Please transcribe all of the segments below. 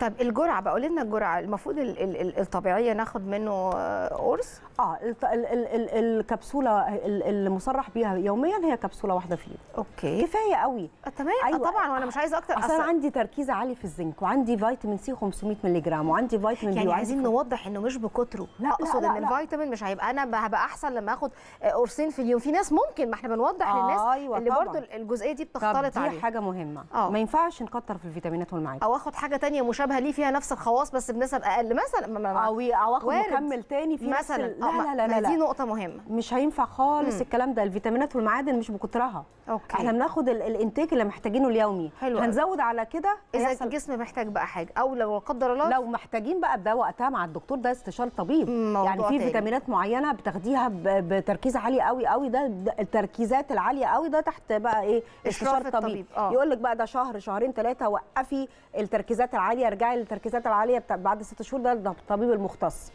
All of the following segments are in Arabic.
طب الجرعه بقول لنا الجرعه المفروض الطبيعيه ناخد منه آه، قرص اه ال ال ال الكبسوله المصرح بيها يوميا هي كبسوله واحده في اليوم اوكي كفايه قوي آه، تمام آه، أيوة. طبعا وانا مش عايزه اكتر اصلا عندي تركيز عالي في الزنك وعندي فيتامين سي 500 مللي جرام وعندي فيتامين يعني بي عايزين نوضح انه مش بكتره لا اقصد لا لا ان الفيتامين مش هيبقى انا هبقى احسن لما اخد قرصين في اليوم في ناس ممكن ما احنا بنوضح آه للناس أيوة اللي برده الجزئيه دي بتختلط عليها دي حاجه مهمه أوه. ما ينفعش نكتر في الفيتامينات والمعادن او اخد حاجه ثانيه مشابهه مشابهه ليه فيها نفس الخواص بس بنسب اقل مثلا ما ما او عواقب مكمل تاني في مثلا آه، لا لا لا لا, لا, دي نقطه مهمه مش هينفع خالص مم. الكلام ده الفيتامينات والمعادن مش بكترها أوكي. احنا بناخد الانتاج اللي محتاجينه اليومي حلو هنزود على كده اذا الجسم محتاج بقى حاجه او لو قدر الله لو محتاجين بقى ده وقتها مع الدكتور ده استشاره طبيب يعني في فيتامينات معينه بتاخديها بتركيز عالي قوي قوي ده التركيزات العاليه قوي ده تحت بقى ايه استشاره طبيب, طبيب. آه. يقول لك بقى ده شهر شهرين ثلاثه وقفي التركيزات العاليه ترجعي للتركيزات العاليه بعد ست شهور ده الطبيب المختص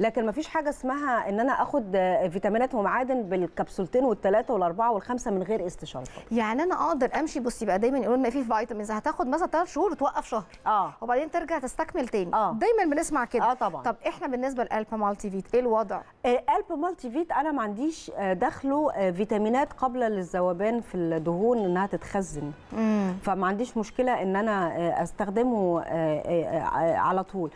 لكن ما فيش حاجه اسمها ان انا اخد فيتامينات ومعادن بالكبسولتين والثلاثه والاربعه والخمسه من غير استشاره يعني انا اقدر امشي بصي بقى دايما يقولوا لنا في فيتامينز هتاخد مثلا ثلاث شهور وتوقف شهر اه وبعدين ترجع تستكمل تاني آه. دايما بنسمع كده اه طبعا طب احنا بالنسبه لالب مالتي فيت ايه الوضع آه، الب مالتي فيت انا ما عنديش آه، دخله آه، فيتامينات قابله للذوبان في الدهون انها تتخزن مم. فما عنديش مشكله ان انا استخدمه آه، آه، آه، على طول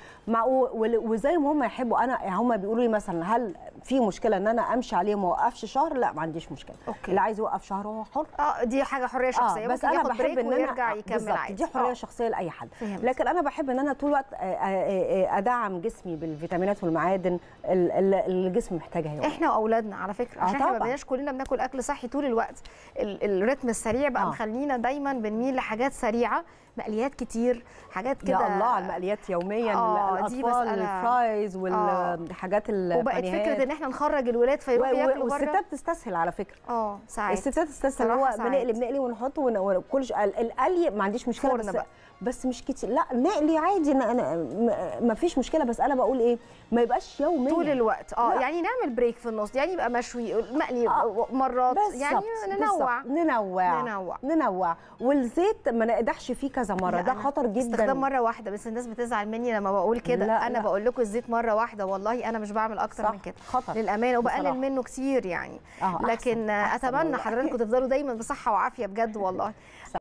وزي ما هم يحبوا انا هم بيقولوا لي مثلا هل في مشكله ان انا امشي عليه وما اوقفش شهر لا ما عنديش مشكله أوكي. اللي عايز يوقف شهر هو حر اه دي حاجه حريه شخصيه آه بس انا بحب ان انا آه، يكمل عادي دي حريه آه. شخصيه لاي حد فهمت. لكن انا بحب ان انا طول الوقت آه، آه، ادعم جسمي بالفيتامينات والمعادن اللي الجسم محتاجها يوم. احنا واولادنا على فكره عشان آه احنا ما بقيناش كلنا بناكل اكل صحي طول الوقت الريتم السريع بقى آه. مخلينا دايما بنميل لحاجات سريعه مقليات كتير حاجات كده يا الله على المقليات يوميا آه الاطفال الفرايز والحاجات وبقت فكره ان احنا نخرج الولاد فيروحوا ياكلوا بره والستات بتستسهل على فكره اه ساعات الستات بتستسهل هو بنقلب نقلي ونحط وكل القلي ما عنديش مشكله بس بقى. بس مش كتير لا نقلي عادي انا ما فيش مشكله بس انا بقول ايه ما يبقاش يوميا طول الوقت اه يعني نعمل بريك في النص يعني يبقى مشوي مقلي آه. مرات يعني ننوع. ننوع ننوع ننوع والزيت ما نقدحش فيه كذا مره ده خطر جدا استخدام مره واحده بس الناس بتزعل مني لما بقول كده انا بقول لكم الزيت مره واحده والله انا مش بعمل اكتر من كده خطر للامانه وبقلل منه كتير يعني أه، لكن اتمنى حضراتكم تفضلوا دايما بصحه وعافيه بجد والله